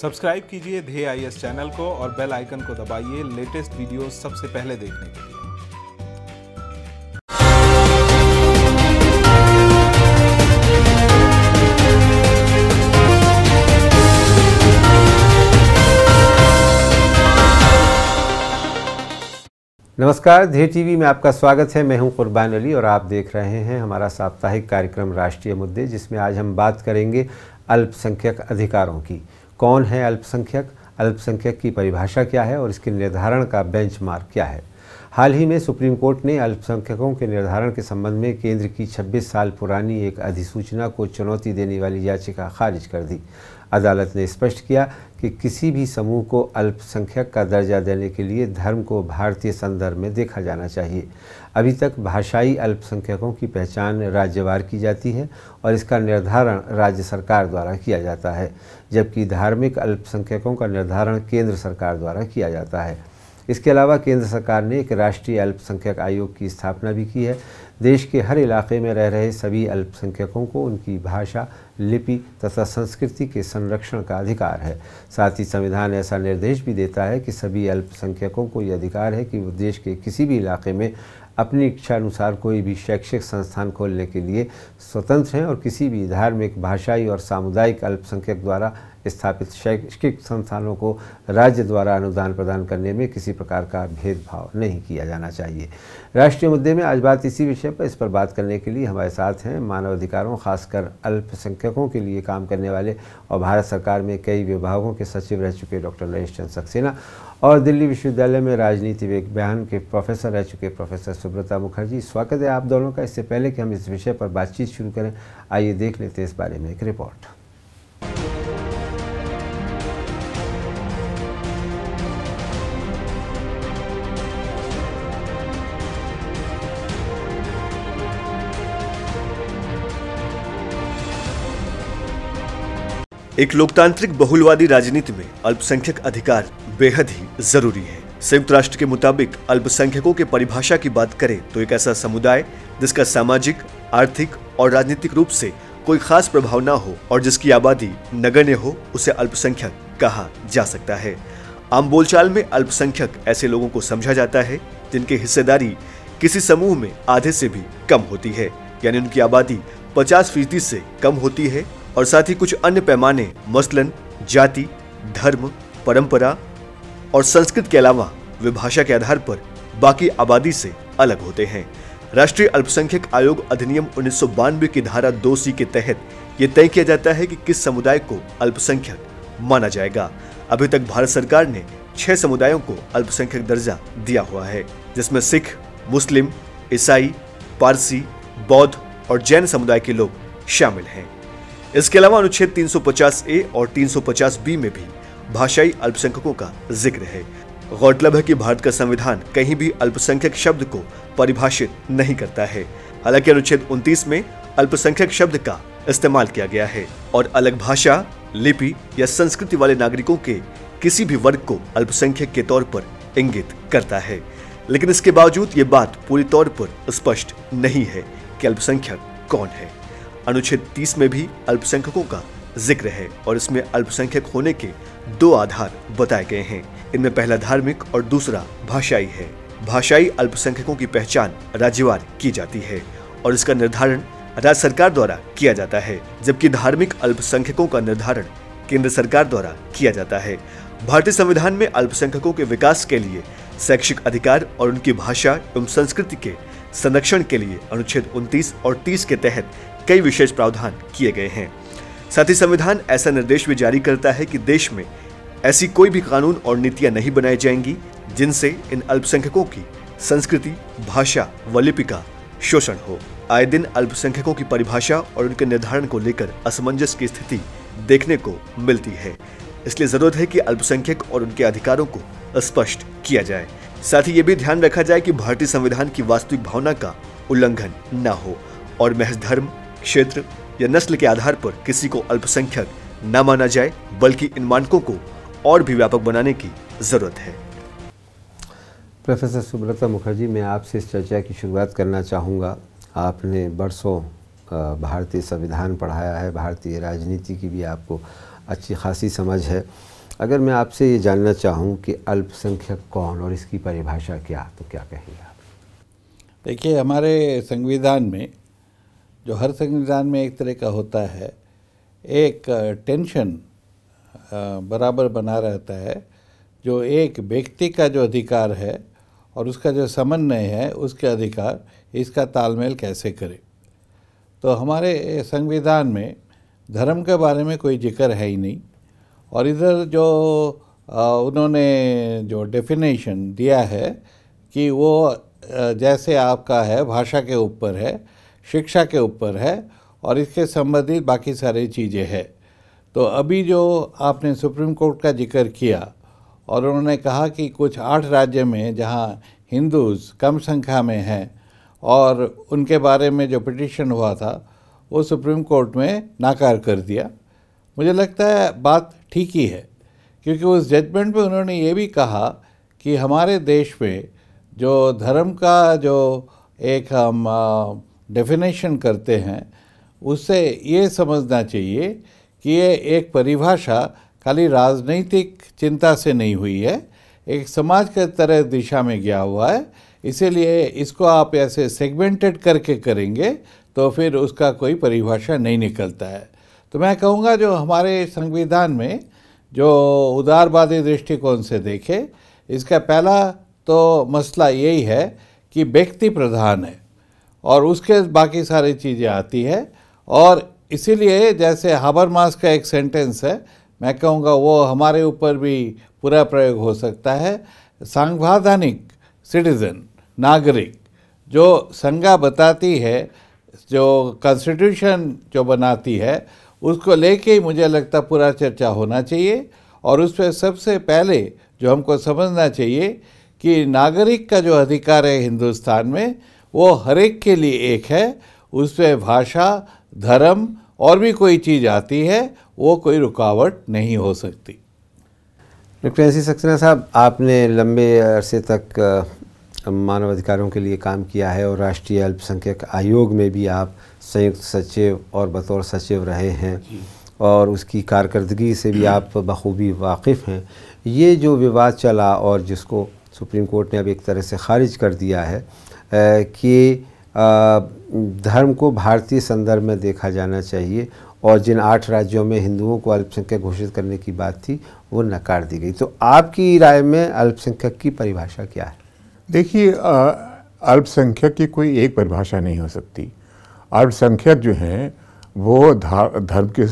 Subscribe कीजिए धे आई channel को और बेल आइकन को दबाइए लेटेस्ट वीडियो सबसे पहले देखने के लिए नमस्कार धे टीवी में आपका स्वागत है मैं हूं कुर्बान अली और आप देख रहे हैं हमारा साप्ताहिक कार्यक्रम राष्ट्रीय मुद्दे जिसमें आज हम बात करेंगे अल्पसंख्यक अधिकारों की कौन है अल्पसंख्यक अल्पसंख्यक की परिभाषा क्या है और इसके निर्धारण का बेंच क्या है हाल ही में सुप्रीम कोर्ट ने अल्पसंख्यकों के निर्धारण के संबंध में केंद्र की 26 साल पुरानी एक अधिसूचना को चुनौती देने वाली याचिका खारिज कर दी अदालत ने स्पष्ट किया कि किसी भी समूह को अल्पसंख्यक का दर्जा देने के लिए धर्म को भारतीय संदर्भ में देखा जाना चाहिए अभी तक भाषाई अल्पसंख्यकों की पहचान राज्यवार की जाती है और इसका निर्धारण राज्य सरकार द्वारा किया जाता है जबकि धार्मिक अल्पसंख्यकों का निर्धारण केंद्र सरकार द्वारा किया जाता है इसके अलावा केंद्र सरकार ने एक राष्ट्रीय अल्पसंख्यक आयोग की स्थापना भी की है देश के हर इलाके में रह रहे सभी अल्पसंख्यकों को उनकी भाषा लिपि तथा संस्कृति के संरक्षण का अधिकार है साथ ही संविधान ऐसा निर्देश भी देता है कि सभी अल्पसंख्यकों को यह अधिकार है कि वो देश के किसी भी इलाके में अपनी इच्छा अनुसार कोई भी शैक्षिक संस्थान खोलने के लिए स्वतंत्र हैं और किसी भी धार्मिक भाषाई और सामुदायिक अल्पसंख्यक द्वारा स्थापित शैक्षिक संस्थानों को राज्य द्वारा अनुदान प्रदान करने में किसी प्रकार का भेदभाव नहीं किया जाना चाहिए राष्ट्रीय मुद्दे में आज बात इसी विषय पर इस पर बात करने के लिए हमारे साथ हैं मानवाधिकारों खासकर अल्पसंख्यकों के लिए काम करने वाले और भारत सरकार में कई विभागों के सचिव रह चुके डॉक्टर नरेश चंद सक्सेना और दिल्ली विश्वविद्यालय में राजनीति विज्ञान के प्रोफेसर रह चुके प्रोफेसर सुब्रता मुखर्जी स्वागत है आप दोनों का इससे पहले कि हम इस विषय पर बातचीत शुरू करें आइए देख लेते हैं इस बारे में एक रिपोर्ट एक लोकतांत्रिक बहुलवादी राजनीति में अल्पसंख्यक अधिकार बेहद ही जरूरी है संयुक्त राष्ट्र के मुताबिक अल्पसंख्यकों के परिभाषा की बात करें तो एक ऐसा समुदाय जिसका सामाजिक आर्थिक और राजनीतिक रूप से कोई खास प्रभाव न हो और जिसकी आबादी नगण्य हो उसे अल्पसंख्यक कहा जा सकता है आम बोलचाल में अल्पसंख्यक ऐसे लोगों को समझा जाता है जिनकी हिस्सेदारी किसी समूह में आधे से भी कम होती है यानी उनकी आबादी 50 फीसदी से कम होती है और साथ ही कुछ अन्य पैमाने मसलन जाति धर्म परंपरा और संस्कृत के अलावा विभाषा के आधार पर बाकी आबादी से अलग होते हैं राष्ट्रीय अल्पसंख्यक आयोग अधिनियम उन्नीस की धारा दो सी के तहत ये तय किया जाता है कि किस समुदाय को अल्पसंख्यक माना जाएगा अभी तक भारत सरकार ने छह समुदायों को अल्पसंख्यक दर्जा दिया हुआ है जिसमें सिख मुस्लिम ईसाई पारसी बौद्ध और जैन समुदाय के लोग शामिल हैं इसके अलावा अनुच्छेद 350 ए और 350 बी में भी भाषाई अल्पसंख्यकों का जिक्र है गौरतलब है कि भारत का संविधान कहीं भी अल्पसंख्यक शब्द को परिभाषित नहीं करता है हालांकि अनुच्छेद 29 में अल्पसंख्यक शब्द का इस्तेमाल किया गया है और अलग भाषा लिपि या संस्कृति वाले नागरिकों के किसी भी वर्ग को अल्पसंख्यक के तौर पर इंगित करता है लेकिन इसके बावजूद ये बात पूरी तौर पर स्पष्ट नहीं है कि अल्पसंख्यक कौन है अनुच्छेद 30 में भी अल्पसंख्यकों का जिक्र है और इसमें अल्पसंख्यक होने के दो आधार बताए गए हैं इनमें पहला धार्मिक और दूसरा भाषाई है भाषाई अल्पसंख्यकों की पहचान राज्यवार की जाती है और इसका निर्धारण राज्य सरकार द्वारा किया जाता है जबकि धार्मिक अल्पसंख्यकों का निर्धारण केंद्र सरकार द्वारा किया जाता है भारतीय संविधान में अल्पसंख्यकों के विकास के लिए शैक्षिक अधिकार और उनकी भाषा एवं संस्कृति के संरक्षण के लिए अनुच्छेद 29 और 30 के तहत कई विशेष प्रावधान किए गए हैं साथ ही संविधान ऐसा निर्देश भी जारी करता है कि देश में ऐसी कोई भी कानून और नीतियां नहीं बनाई जाएंगी जिनसे इन अल्पसंख्यकों की संस्कृति भाषा व लिपि का शोषण हो आए दिन अल्पसंख्यकों की परिभाषा और उनके निर्धारण को लेकर असमंजस की स्थिति देखने को मिलती है इसलिए जरूरत है कि अल्पसंख्यक और उनके अधिकारों को स्पष्ट किया जाए साथ ही ये भी ध्यान रखा जाए कि भारतीय संविधान की वास्तविक भावना का उल्लंघन न हो और महज धर्म क्षेत्र या नस्ल के आधार पर किसी को अल्पसंख्यक न माना जाए बल्कि इन मानकों को और भी व्यापक बनाने की ज़रूरत है प्रोफेसर सुब्रता मुखर्जी मैं आपसे इस चर्चा की शुरुआत करना चाहूँगा आपने बरसों भारतीय संविधान पढ़ाया है भारतीय राजनीति की भी आपको अच्छी खासी समझ है अगर मैं आपसे ये जानना चाहूँ कि अल्पसंख्यक कौन और इसकी परिभाषा क्या तो क्या कहेंगे आप देखिए हमारे संविधान में जो हर संविधान में एक तरह का होता है एक टेंशन बराबर बना रहता है जो एक व्यक्ति का जो अधिकार है और उसका जो समन्वय है उसके अधिकार इसका तालमेल कैसे करें तो हमारे संविधान में धर्म के बारे में कोई जिक्र है ही नहीं और इधर जो उन्होंने जो डेफिनेशन दिया है कि वो जैसे आपका है भाषा के ऊपर है शिक्षा के ऊपर है और इसके संबंधित बाकी सारी चीज़ें हैं तो अभी जो आपने सुप्रीम कोर्ट का जिक्र किया और उन्होंने कहा कि कुछ आठ राज्य में जहाँ हिंदूज़ कम संख्या में हैं और उनके बारे में जो पिटिशन हुआ था वो सुप्रीम कोर्ट में नाकार कर दिया मुझे लगता है बात ठीक ही है क्योंकि उस जजमेंट में उन्होंने ये भी कहा कि हमारे देश में जो धर्म का जो एक हम डेफिनेशन करते हैं उससे ये समझना चाहिए कि ये एक परिभाषा खाली राजनीतिक चिंता से नहीं हुई है एक समाज के तरह दिशा में गया हुआ है इसीलिए इसको आप ऐसे सेगमेंटेड करके करेंगे तो फिर उसका कोई परिभाषा नहीं निकलता है तो मैं कहूँगा जो हमारे संविधान में जो उदारवादी दृष्टिकोण से देखे इसका पहला तो मसला यही है कि व्यक्ति प्रधान है और उसके बाकी सारी चीज़ें आती है और इसीलिए जैसे मास का एक सेंटेंस है मैं कहूँगा वो हमारे ऊपर भी पूरा प्रयोग हो सकता है सांविधानिक सिटीज़न नागरिक जो संज्ञा बताती है जो कॉन्स्टिट्यूशन जो बनाती है उसको लेके ही मुझे लगता पूरा चर्चा होना चाहिए और उस पर सबसे पहले जो हमको समझना चाहिए कि नागरिक का जो अधिकार है हिंदुस्तान में वो हर एक के लिए एक है उसमें भाषा धर्म और भी कोई चीज़ आती है वो कोई रुकावट नहीं हो सकती डॉक्टर एस सक्सेना साहब आपने लंबे अरसे तक मानवाधिकारों के लिए काम किया है और राष्ट्रीय अल्पसंख्यक आयोग में भी आप संयुक्त सचिव और बतौर सचिव रहे हैं और उसकी कारकर्दगी से भी आप बखूबी वाकिफ़ हैं ये जो विवाद चला और जिसको सुप्रीम कोर्ट ने अब एक तरह से खारिज कर दिया है कि धर्म को भारतीय संदर्भ में देखा जाना चाहिए और जिन आठ राज्यों में हिंदुओं को अल्पसंख्यक घोषित करने की बात थी वो नकार दी गई तो आपकी राय में अल्पसंख्यक की परिभाषा क्या है देखिए अल्पसंख्यक की कोई एक परिभाषा नहीं हो सकती अल्पसंख्यक जो हैं वो धर्म के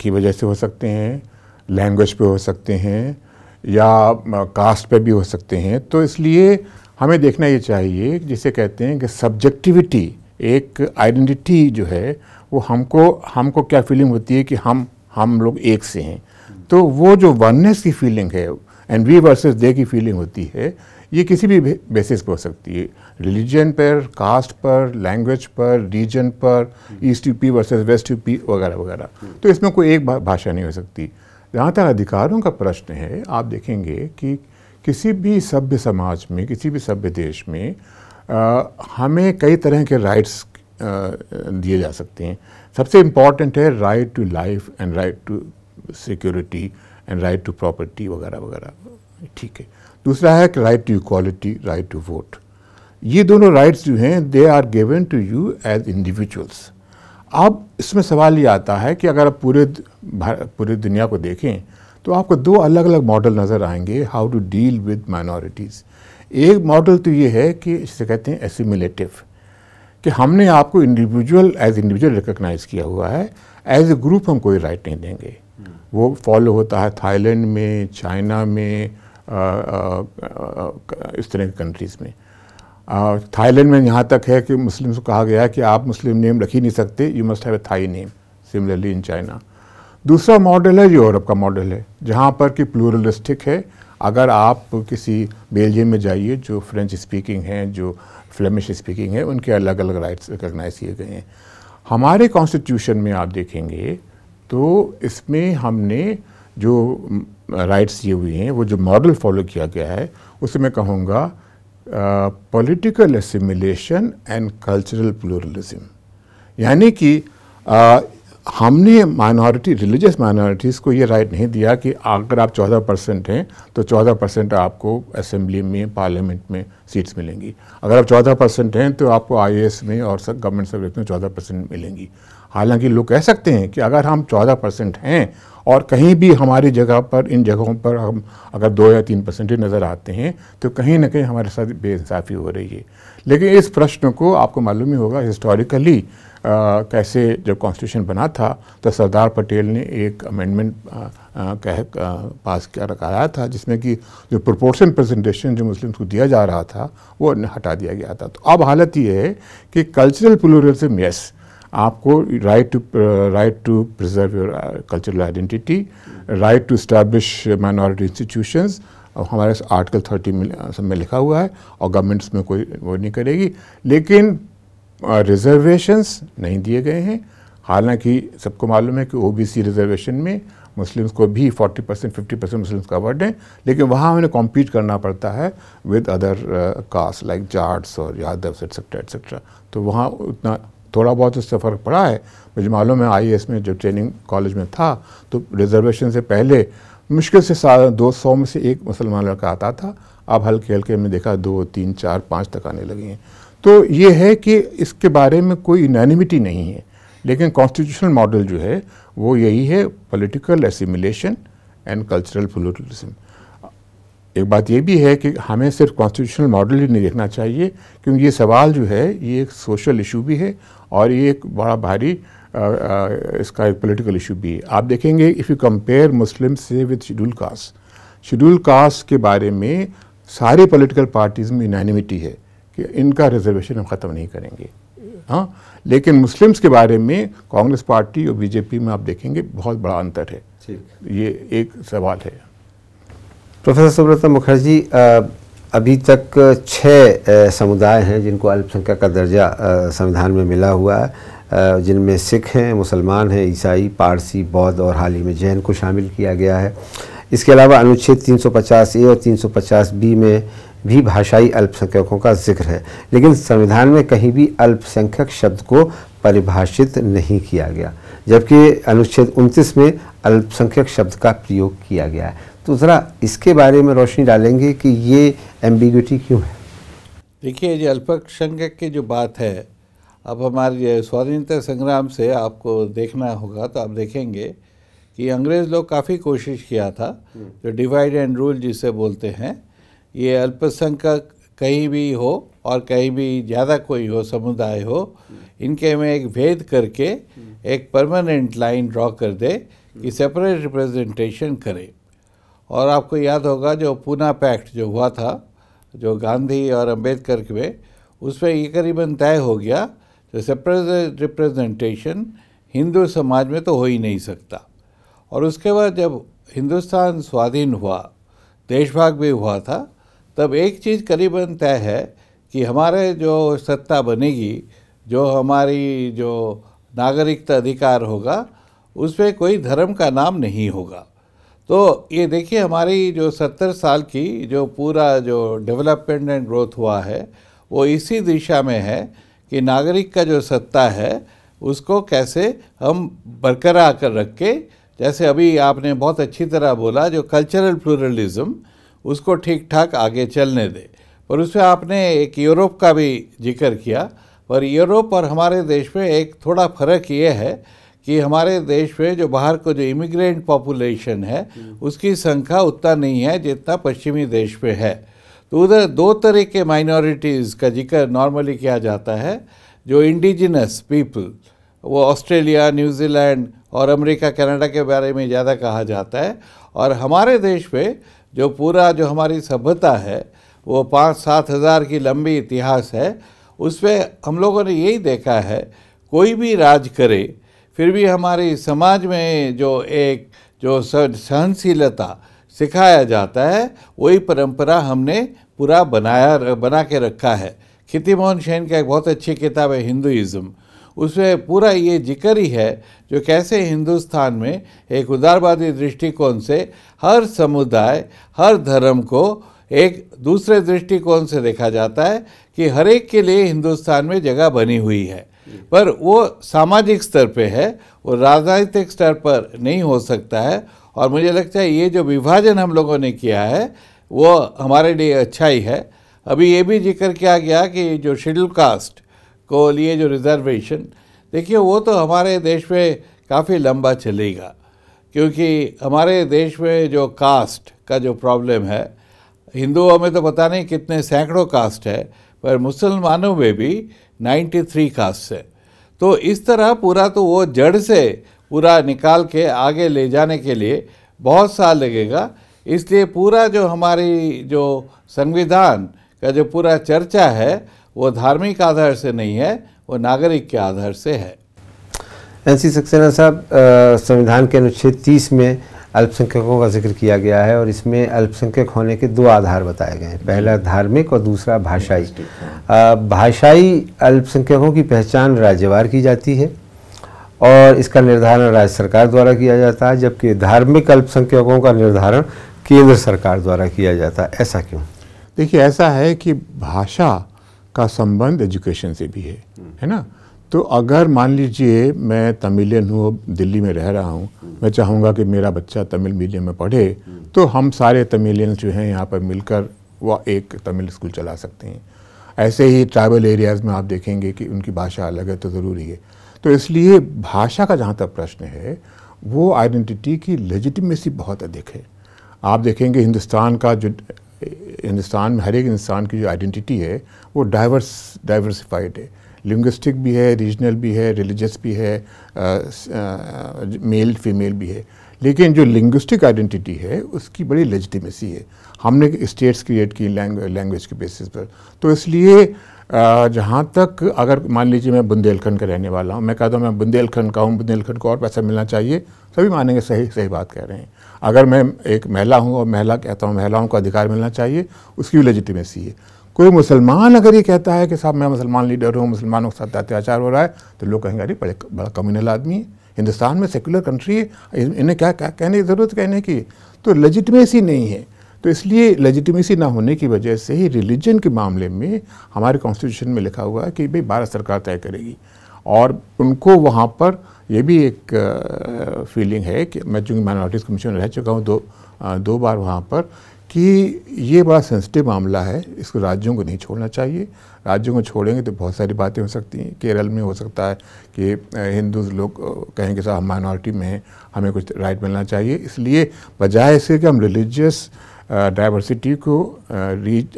की वजह से हो सकते हैं लैंग्वेज पे हो सकते हैं या कास्ट पे भी हो सकते हैं तो इसलिए हमें देखना ये चाहिए जिसे कहते हैं कि सब्जेक्टिविटी एक आइडेंटिटी जो है वो हमको हमको क्या फीलिंग होती है कि हम हम लोग एक से हैं तो वो जो वननेस की फीलिंग है एंड वी वर्सेस दे की फीलिंग होती है ये किसी भी बेसिस पर हो सकती है रिलीजन पर कास्ट पर लैंग्वेज पर रीजन पर east UP versus west UP वगैरह वगैरह तो इसमें कोई एक भाषा नहीं हो सकती जहाँ तक अधिकारों का प्रश्न है आप देखेंगे कि किसी भी सभ्य समाज में किसी भी सभ्य देश में आ, हमें कई तरह के राइट्स दिए जा सकते हैं सबसे इम्पॉर्टेंट है right to life and right to security and right to property वगैरह वगैरह ठीक है दूसरा है कि right to equality right to vote ये दोनों राइट्स जो हैं they are given to you as individuals अब इसमें सवाल ये आता है कि अगर आप पूरे पूरी दुनिया को देखें तो आपको दो अलग अलग मॉडल नज़र आएंगे how to deal with minorities एक मॉडल तो ये है कि इसे कहते हैं एसिमिलेटिव कि हमने आपको इंडिविजुअल एज इंडिविजुअल रिकोगनाइज किया हुआ है एज ए ग्रुप हम कोई राइट नहीं देंगे वो फॉलो होता है थाईलैंड में चाइना में आ, आ, आ, इस तरह की कंट्रीज़ में थाईलैंड में यहाँ तक है कि मुस्लिम्स को कहा गया है कि आप मुस्लिम नेम रख ही नहीं सकते you must have a Thai name similarly in China दूसरा मॉडल है यूरोप का मॉडल है जहाँ पर कि प्लूरलिस्टिक है अगर आप किसी बेल्जियम में जाइए जो फ्रेंच स्पीकिंग हैं जो फ्लेमिश स्पीकिंग है उनके अलग अलग राइट्स रिकगनाइज किए गए हैं हमारे कॉन्स्टिट्यूशन में आप देखेंगे तो इसमें हमने जो राइट्स दिए हुए हैं वो जो मॉडल फॉलो किया गया है उसे मैं कहूँगा political assimilation and cultural pluralism यानी कि हमने माइनॉरिटी रिलीजियस माइनॉरिटीज़ को ये राइट नहीं दिया कि अगर आप चौदह परसेंट हैं तो चौदह परसेंट आपको असेंबली में पार्लियामेंट में सीट्स मिलेंगी अगर आप चौदह परसेंट हैं तो आपको आई में और सब गवर्नमेंट सर्विस में चौदह परसेंट मिलेंगी हालांकि लोग कह सकते हैं कि अगर हम चौदह परसेंट हैं और कहीं भी हमारी जगह पर इन जगहों पर हम अगर दो या तीन परसेंट ही नज़र आते हैं तो कहीं ना कहीं हमारे साथ बेइंसाफ़ी हो रही है लेकिन इस प्रश्न को आपको मालूम ही होगा हिस्टोरिकली कैसे जब कॉन्स्टिट्यूशन बना था तो सरदार पटेल ने एक अमेंडमेंट कह पास किया रखाया था जिसमें कि जो प्रोपोर्शन प्रेजेंटेशन जो मुस्लिम्स को दिया जा रहा था वो हटा दिया गया था तो अब हालत ये है कि कल्चरल प्लोरिज्म यस आपको right to right to preserve your cultural identity right to establish minority institution और हमारे आर्टिकल थर्टी में सब में लिखा हुआ है और गवर्नमेंट इसमें कोई वो नहीं करेगी लेकिन रिजर्वेशंस नहीं दिए गए हैं हालांकि सबको मालूम है कि ओबीसी रिजर्वेशन में मुस्लिम्स को भी 40 percent fifty percent Muslims covered हैं लेकिन वहाँ उन्हें कॉम्पीट करना पड़ता है with other caste like Jats और यादव एक्सेट्रा एट्सेट्रा तो वहाँ उतना थोड़ा बहुत उससे फ़र्क पड़ा है मुझे मालूम है आई में जब ट्रेनिंग कॉलेज में था तो रिजर्वेशन से पहले मुश्किल से सा दो सौ में से एक मुसलमान लड़का आता था अब हल्के हल्के में देखा दो तीन चार पाँच तक आने लगे हैं तो ये है कि इसके बारे में कोई यूनानिमिटी नहीं है लेकिन कॉन्स्टिट्यूशनल मॉडल जो है वो यही है political assimilation and cultural pluralism एक बात ये भी है कि हमें सिर्फ कॉन्स्टिट्यूशनल मॉडल ही नहीं देखना चाहिए क्योंकि ये सवाल जो है ये एक सोशल इशू भी है और ये एक बड़ा भारी आ, आ, इसका एक पॉलिटिकल इशू भी है आप देखेंगे इफ़ यू कंपेयर मुस्लिम से with scheduled caste scheduled caste के बारे में सारे पॉलिटिकल पार्टीज़ में यूनानिमिटी है कि इनका रिजर्वेशन हम ख़त्म नहीं करेंगे हाँ लेकिन मुस्लिम्स के बारे में कांग्रेस पार्टी और बीजेपी में आप देखेंगे बहुत बड़ा अंतर है ये एक सवाल है प्रोफेसर सुब्रता मुखर्जी अभी तक छः समुदाय हैं जिनको अल्पसंख्यक का दर्जा संविधान में मिला हुआ है जिनमें सिख हैं मुसलमान हैं ईसाई पारसी बौद्ध और हाल ही में जैन को शामिल किया गया है इसके अलावा अनुच्छेद 350 ए और 350 बी में भी भाषाई अल्पसंख्यकों का जिक्र है लेकिन संविधान में कहीं भी अल्पसंख्यक शब्द को परिभाषित नहीं किया गया जबकि अनुच्छेद 29 में अल्पसंख्यक शब्द का प्रयोग किया गया है तो ज़रा इसके बारे में रोशनी डालेंगे कि ये एम्बिग्यूटी क्यों है देखिए ये अल्पसंख्यक की जो बात है अब हमारे स्वाधीनता संग्राम से आपको देखना होगा तो आप देखेंगे कि अंग्रेज़ लोग काफ़ी कोशिश किया था हम्म। जो डिवाइड एंड रूल जिसे बोलते हैं ये अल्पसंख्यक कहीं भी हो और कहीं भी ज़्यादा कोई हो समुदाय हो इनके में एक भेद करके एक परमानेंट लाइन ड्रॉ कर दे कि सेपरेट रिप्रेजेंटेशन करे और आपको याद होगा जो पूना पैक्ट जो हुआ था जो गांधी और अंबेडकर के में उसमें ये करीबन तय हो गया तो सेपरेट रिप्रेजेंटेशन हिंदू समाज में तो हो ही नहीं सकता और उसके बाद जब हिंदुस्तान स्वाधीन हुआ देश भाग भी हुआ था तब एक चीज़ करीबन तय है कि हमारे जो सत्ता बनेगी जो हमारी जो नागरिकता अधिकार होगा उस पर कोई धर्म का नाम नहीं होगा तो ये देखिए हमारी जो सत्तर साल की जो पूरा जो डेवलपमेंट एंड ग्रोथ हुआ है वो इसी दिशा में है कि नागरिक का जो सत्ता है उसको कैसे हम बरकरार कर रख के जैसे अभी आपने बहुत अच्छी तरह बोला जो कल्चरल प्लूरलिज्म उसको ठीक ठाक आगे चलने दे पर उसमें आपने एक यूरोप का भी जिक्र किया पर यूरोप और हमारे देश में एक थोड़ा फ़र्क ये है कि हमारे देश में जो बाहर को जो इमिग्रेंट पॉपुलेशन है हम्म। उसकी संख्या उतना नहीं है जितना पश्चिमी देश में है तो उधर दो तरह के माइनॉरिटीज़ का जिक्र नॉर्मली किया जाता है जो इंडिजिनस पीपल वो ऑस्ट्रेलिया न्यूजीलैंड और अमेरिका कनाडा के बारे में ज़्यादा कहा जाता है और हमारे देश में जो पूरा जो हमारी सभ्यता है वो पाँच सात हज़ार की लंबी इतिहास है उसमें हम लोगों ने यही देखा है कोई भी राज करे फिर भी हमारे समाज में जो एक जो सहनशीलता सिखाया जाता है वही परंपरा हमने पूरा बनाया बना के रखा है खिति मोहन सेन का एक बहुत अच्छी किताब है हिंदुज़म उसमें पूरा ये जिक्र ही है जो कैसे हिंदुस्तान में एक उदारवादी दृष्टिकोण से हर समुदाय हर धर्म को एक दूसरे दृष्टिकोण से देखा जाता है कि हर एक के लिए हिंदुस्तान में जगह बनी हुई है पर वो सामाजिक स्तर पे है वो राजनीतिक स्तर पर नहीं हो सकता है और मुझे लगता है ये जो विभाजन हम लोगों ने किया है वो हमारे लिए अच्छा ही है अभी ये भी जिक्र किया गया कि जो शेड्यूल कास्ट को लिए जो रिज़र्वेशन देखिए वो तो हमारे देश में काफ़ी लंबा चलेगा क्योंकि हमारे देश में जो कास्ट का जो प्रॉब्लम है हिंदुओं में तो पता नहीं कितने सैकड़ों कास्ट है पर मुसलमानों में भी 93 कास्ट है तो इस तरह पूरा तो वो जड़ से पूरा निकाल के आगे ले जाने के लिए बहुत साल लगेगा इसलिए पूरा जो हमारी जो संविधान का जो पूरा चर्चा है वो धार्मिक आधार से नहीं है वो नागरिक के आधार से है एन सी सक्सेना साहब संविधान के अनुच्छेद 30 में अल्पसंख्यकों का जिक्र किया गया है और इसमें अल्पसंख्यक होने के दो आधार बताए गए हैं पहला धार्मिक और दूसरा भाषाई भाषाई अल्पसंख्यकों की पहचान राज्यवार की जाती है और इसका निर्धारण राज्य सरकार द्वारा किया जाता है जबकि धार्मिक अल्पसंख्यकों का निर्धारण केंद्र सरकार द्वारा किया जाता है ऐसा क्यों देखिए ऐसा है कि भाषा का संबंध एजुकेशन से भी है है ना तो अगर मान लीजिए मैं तमिलियन हूँ दिल्ली में रह रहा हूँ मैं चाहूँगा कि मेरा बच्चा तमिल मीडियम में पढ़े तो हम सारे तमिलियंस जो हैं यहाँ पर मिलकर वह एक तमिल स्कूल चला सकते हैं ऐसे ही ट्राइबल एरियाज़ में आप देखेंगे कि उनकी भाषा अलग है तो ज़रूरी है तो इसलिए भाषा का जहाँ तक प्रश्न है वो आइडेंटिटी की लेजिटिमेसी बहुत अधिक है आप देखेंगे हिंदुस्तान का जो हिंदुस्तान में हर एक इंसान की जो आइडेंटिटी है वो डाइवर्स डाइवर्सिफाइड है लिंग्विस्टिक भी है रीजनल भी है रिलीजियस भी है मेल uh, फीमेल uh, भी है लेकिन जो लिंग्विस्टिक आइडेंटिटी है उसकी बड़ी लेजिटिमेसी है हमने स्टेट्स क्रिएट की लैंग्वेज के बेसिस पर तो इसलिए जहाँ तक अगर मान लीजिए मैं बुंदेलखंड का रहने वाला हूँ मैं कहता हूँ मैं बुंदेलखंड का हूँ बुंदेलखंड को और पैसा मिलना चाहिए सभी मानेंगे सही सही बात कह रहे हैं अगर मैं एक महिला हूँ और महिला कहता हूँ महिलाओं को अधिकार मिलना चाहिए उसकी भी लेजिटिमेसी है कोई मुसलमान अगर ये कहता है कि साहब मैं मुसलमान लीडर हूँ मुसलमानों के साथ अत्याचार हो रहा है तो लोग कहेंगे अरे बड़े बड़ा कम्युनल आदमी है हिंदुस्तान में सेकुलर कंट्री है इन्हें क्या, क्या कहने की ज़रूरत कहने की तो लेजिटमेसी नहीं है तो इसलिए लेजिटिमेसी ना होने की वजह से ही रिलीजन के मामले में हमारे कॉन्स्टिट्यूशन में लिखा हुआ है कि भाई भारत सरकार तय करेगी और उनको वहाँ पर ये भी एक फीलिंग है कि मैं चूँकि माइनॉरिटीज़ कमीशन रह चुका हूँ दो दो बार वहाँ पर कि ये बड़ा सेंसिटिव मामला है इसको राज्यों को नहीं छोड़ना चाहिए राज्यों को छोड़ेंगे तो बहुत सारी बातें हो सकती हैं केरल में हो सकता है कि हिंदू लोग कहेंगे साहब हम माइनॉरिटी में हैं हमें कुछ राइट मिलना चाहिए इसलिए बजाय इसके कि हम रिलीजियस डाइवर्सिटी को रीच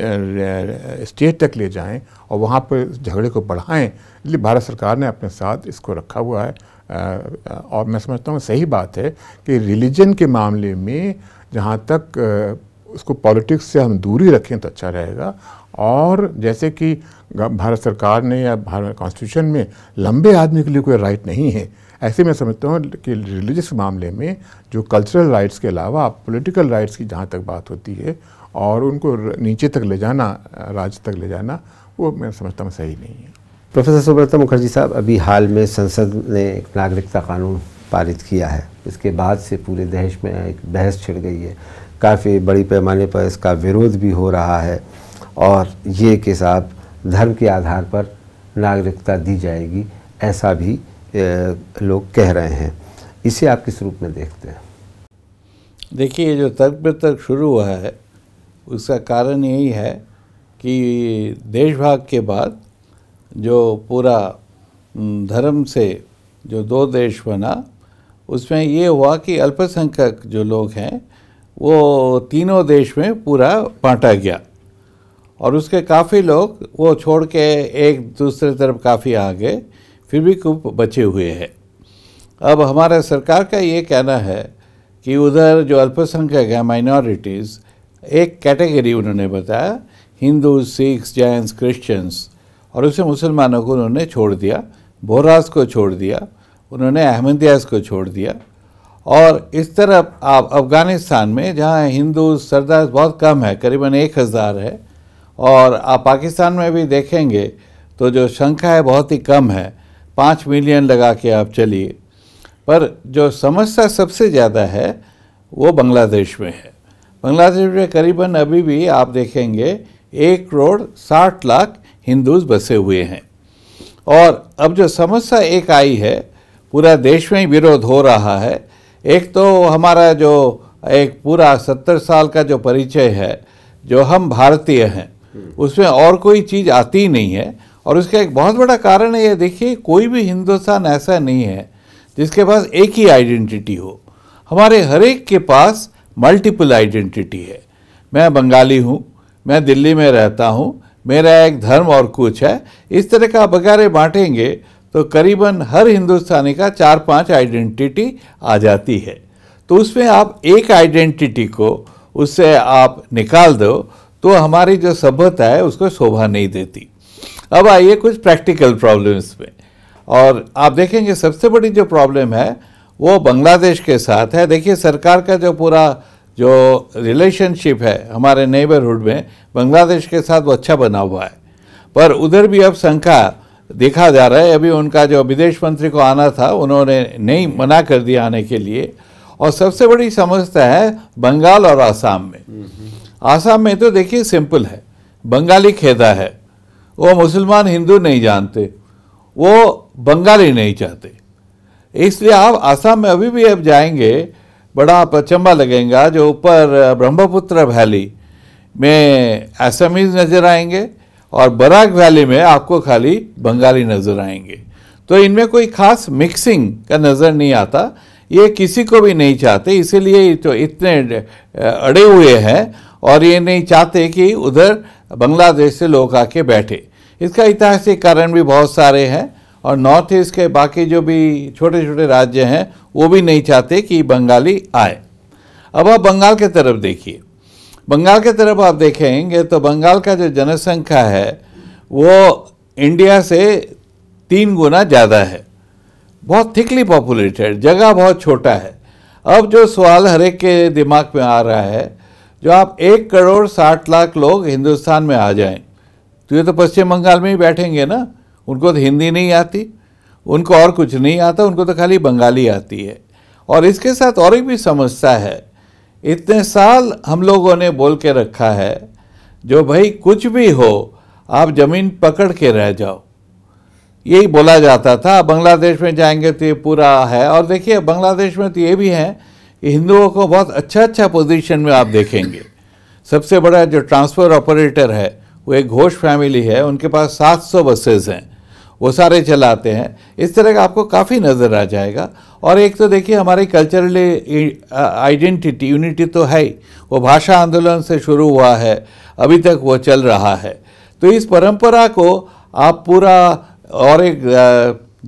स्टेट तक ले जाएं और वहाँ पर झगड़े को बढ़ाएं इसलिए भारत सरकार ने अपने साथ इसको रखा हुआ है और मैं समझता हूँ सही बात है कि रिलीजन के मामले में जहाँ तक उसको पॉलिटिक्स से हम दूरी रखें तो अच्छा रहेगा और जैसे कि भारत सरकार ने या भारत कॉन्स्टिट्यूशन में लंबे आदमी के लिए कोई राइट नहीं है ऐसे मैं समझता हूँ कि रिलीजियस मामले में जो कल्चरल राइट्स के अलावा पॉलिटिकल राइट्स की जहाँ तक बात होती है और उनको नीचे तक ले जाना राज्य तक ले जाना वो मैं समझता हूँ सही नहीं है प्रोफेसर सुब्रता मुखर्जी साहब अभी हाल में संसद ने एक नागरिकता कानून पारित किया है इसके बाद से पूरे देश में एक बहस छिड़ गई है काफ़ी बड़ी पैमाने पर इसका विरोध भी हो रहा है और ये कि साहब धर्म के आधार पर नागरिकता दी जाएगी ऐसा भी लोग कह रहे हैं इसे आप किस रूप में देखते हैं देखिए जो तर्क वितर्क शुरू हुआ है उसका कारण यही है कि देशभाग के बाद जो पूरा धर्म से जो दो देश बना उसमें ये हुआ कि अल्पसंख्यक जो लोग हैं वो तीनों देश में पूरा बांटा गया और उसके काफ़ी लोग वो छोड़ के एक दूसरे तरफ काफ़ी आ गए फिर भी खूब बचे हुए हैं अब हमारे सरकार का ये कहना है कि उधर जो अल्पसंख्यक है माइनॉरिटीज़ एक कैटेगरी उन्होंने बताया हिंदू सिख्स जैंस क्रिश्चियंस और उसे मुसलमानों को उन्होंने छोड़ दिया बोरास को छोड़ दिया उन्होंने अहमदियाज को छोड़ दिया और इस तरफ आप अफ़गानिस्तान में जहाँ हिंदू सरदार बहुत कम है करीबन एक हज़ार है और आप पाकिस्तान में भी देखेंगे तो जो संख्या है बहुत ही कम है पाँच मिलियन लगा के आप चलिए पर जो समस्या सबसे ज़्यादा है वो बांग्लादेश में है बांग्लादेश में करीबन अभी भी आप देखेंगे एक करोड़ साठ लाख हिंदूज बसे हुए हैं और अब जो समस्या एक आई है पूरा देश में ही विरोध हो रहा है एक तो हमारा जो एक पूरा सत्तर साल का जो परिचय है जो हम भारतीय हैं उसमें और कोई चीज़ आती ही नहीं है और उसका एक बहुत बड़ा कारण है ये देखिए कोई भी हिंदुस्तान ऐसा नहीं है जिसके पास एक ही आइडेंटिटी हो हमारे हर एक के पास मल्टीपल आइडेंटिटी है मैं बंगाली हूँ मैं दिल्ली में रहता हूँ मेरा एक धर्म और कुछ है इस तरह का बगैर बांटेंगे तो करीबन हर हिंदुस्तानी का चार पांच आइडेंटिटी आ जाती है तो उसमें आप एक आइडेंटिटी को उससे आप निकाल दो तो हमारी जो सभ्यता है उसको शोभा नहीं देती अब आइए कुछ प्रैक्टिकल प्रॉब्लम्स में और आप देखेंगे सबसे बड़ी जो प्रॉब्लम है वो बांग्लादेश के साथ है देखिए सरकार का जो पूरा जो रिलेशनशिप है हमारे नेबरहुड में बांग्लादेश के साथ वो अच्छा बना हुआ है पर उधर भी अब सरकार देखा जा रहा है अभी उनका जो विदेश मंत्री को आना था उन्होंने नहीं मना कर दिया आने के लिए और सबसे बड़ी समस्या है बंगाल और आसाम में हम्म। आसाम में तो देखिए सिंपल है बंगाली खेदा है वो मुसलमान हिंदू नहीं जानते वो बंगाली नहीं चाहते इसलिए आप आसाम में अभी भी अब जाएंगे बड़ा पचम्बा लगेगा जो ऊपर ब्रह्मपुत्र वैली में असमीज नज़र आएंगे और बराक वैली में आपको खाली बंगाली नज़र आएंगे तो इनमें कोई खास मिक्सिंग का नज़र नहीं आता ये किसी को भी नहीं चाहते इसीलिए तो इतने अड़े हुए हैं और ये नहीं चाहते कि उधर बांग्लादेश से लोग आके बैठे इसका ऐतिहासिक कारण भी बहुत सारे हैं और नॉर्थ ईस्ट के बाकी जो भी छोटे छोटे राज्य हैं वो भी नहीं चाहते कि बंगाली आए अब आप बंगाल के तरफ देखिए बंगाल के तरफ आप देखेंगे तो बंगाल का जो जनसंख्या है वो इंडिया से तीन गुना ज़्यादा है बहुत थिकली पॉपुलेटेड जगह बहुत छोटा है अब जो सवाल हर एक के दिमाग में आ रहा है जो आप एक करोड़ साठ लाख लोग हिंदुस्तान में आ जाएं तो ये तो पश्चिम बंगाल में ही बैठेंगे ना उनको तो हिंदी नहीं आती उनको और कुछ नहीं आता उनको तो खाली बंगाली आती है और इसके साथ और एक भी समस्या है इतने साल हम लोगों ने बोल के रखा है जो भाई कुछ भी हो आप जमीन पकड़ के रह जाओ यही बोला जाता था बांग्लादेश में जाएंगे तो ये पूरा है और देखिए बांग्लादेश में तो ये भी है कि हिंदुओं को बहुत अच्छा अच्छा पोजीशन में आप देखेंगे सबसे बड़ा जो ट्रांसफ़र ऑपरेटर है वो एक घोष फैमिली है उनके पास 700 बसेस हैं वो सारे चलाते हैं इस तरह का आपको काफ़ी नज़र आ जाएगा और एक तो देखिए हमारी कल्चरल आइडेंटिटी यूनिटी तो है ही वो भाषा आंदोलन से शुरू हुआ है अभी तक वो चल रहा है तो इस परंपरा को आप पूरा और एक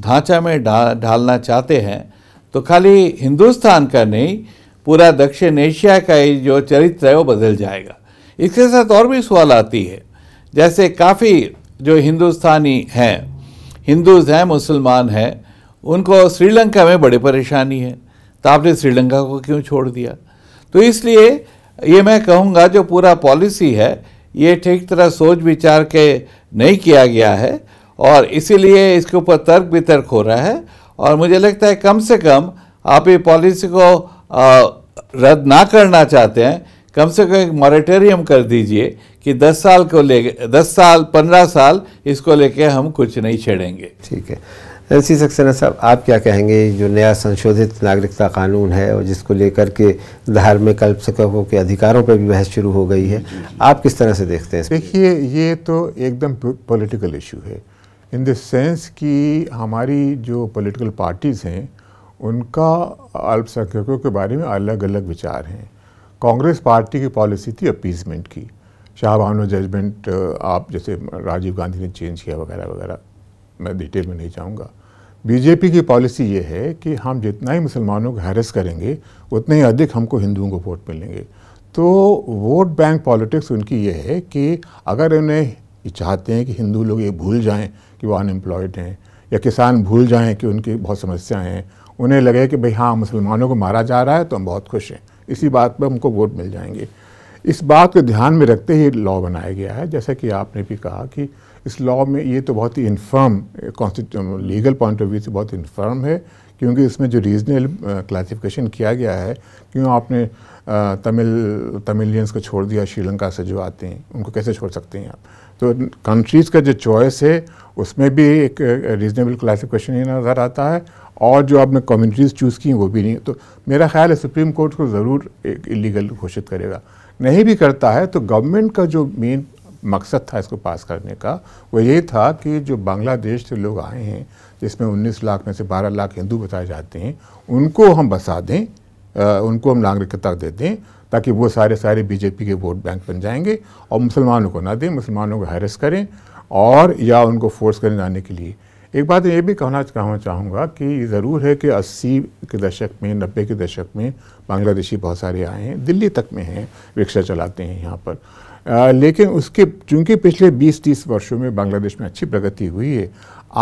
ढांचा में ढा ढालना चाहते हैं तो खाली हिंदुस्तान का नहीं पूरा दक्षिण एशिया का ही जो चरित्र है वो बदल जाएगा इसके साथ और भी सवाल आती है जैसे काफ़ी जो हिंदुस्तानी हैं हिंदूज हैं मुसलमान हैं उनको श्रीलंका में बड़ी परेशानी है तो आपने श्रीलंका को क्यों छोड़ दिया तो इसलिए ये मैं कहूँगा जो पूरा पॉलिसी है ये ठीक तरह सोच विचार के नहीं किया गया है और इसीलिए इसके ऊपर तर्क वितर्क हो रहा है और मुझे लगता है कम से कम आप ये पॉलिसी को रद्द ना करना चाहते हैं कम से कम एक मॉरेटोरियम कर दीजिए कि 10 साल को ले दस साल 15 साल इसको लेके हम कुछ नहीं छेड़ेंगे ठीक है ऐसी सक्सेना साहब आप क्या कहेंगे जो नया संशोधित नागरिकता कानून है और जिसको लेकर के धार्मिक अल्पसंख्यकों के अधिकारों पर भी बहस शुरू हो गई है आप किस तरह से देखते हैं देखिए ये तो एकदम पॉलिटिकल इशू है इन द सेंस कि हमारी जो पॉलिटिकल पार्टीज़ हैं उनका अल्पसंख्यकों के बारे में अलग अलग विचार हैं कांग्रेस पार्टी की पॉलिसी थी अपीजमेंट की शाहबानो जजमेंट आप जैसे राजीव गांधी ने चेंज किया वगैरह वगैरह मैं डिटेल में नहीं चाहूँगा बीजेपी की पॉलिसी ये है कि हम जितना ही मुसलमानों को हैरस करेंगे उतने ही अधिक हमको हिंदुओं को वोट मिलेंगे तो वोट बैंक पॉलिटिक्स उनकी ये है कि अगर उन्हें चाहते हैं कि हिंदू लोग ये भूल जाएं कि वो अनएम्प्लॉयड हैं या किसान भूल जाएं कि उनकी बहुत समस्याएं हैं उन्हें लगे कि भाई हाँ मुसलमानों को मारा जा रहा है तो हम बहुत खुश हैं इसी बात पर हमको वोट मिल जाएंगे इस बात को ध्यान में रखते ही लॉ बनाया गया है जैसा कि आपने भी कहा कि इस लॉ में ये तो बहुत ही इनफर्म कॉन्स्टिट्यू लीगल पॉइंट ऑफ व्यू से बहुत इनफर्म है क्योंकि इसमें जो रीजनल क्लासिफिकेशन uh, किया गया है क्यों आपने uh, तमिल तमिलियंस को छोड़ दिया श्रीलंका से जो आते हैं उनको कैसे छोड़ सकते हैं आप तो कंट्रीज़ का जो चॉइस है उसमें भी एक रीजनेबल uh, क्लासिफिकेशन ही नज़र आता है और जो आपने कम्युनिटीज़ चूज़ की वो भी नहीं तो मेरा ख्याल है सुप्रीम कोर्ट को ज़रूर एक इलीगल घोषित करेगा नहीं भी करता है तो गवर्नमेंट का जो मेन मकसद था इसको पास करने का वो ये था कि जो बांग्लादेश से लोग आए हैं जिसमें 19 लाख में से 12 लाख हिंदू बताए जाते हैं उनको हम बसा दें आ, उनको हम नागरिकता दे दें ताकि वो सारे सारे बीजेपी के वोट बैंक बन जाएंगे और मुसलमानों को ना दें मुसलमानों को हैरस करें और या उनको फोर्स करें जाने के लिए एक बात ये भी कहना कहना चाहूँगा कि ज़रूर है कि 80 के दशक में 90 के दशक में बांग्लादेशी बहुत सारे आए हैं दिल्ली तक में हैं रिक्शा चलाते हैं यहाँ पर आ, लेकिन उसके चूँकि पिछले 20-30 वर्षों में बांग्लादेश में अच्छी प्रगति हुई है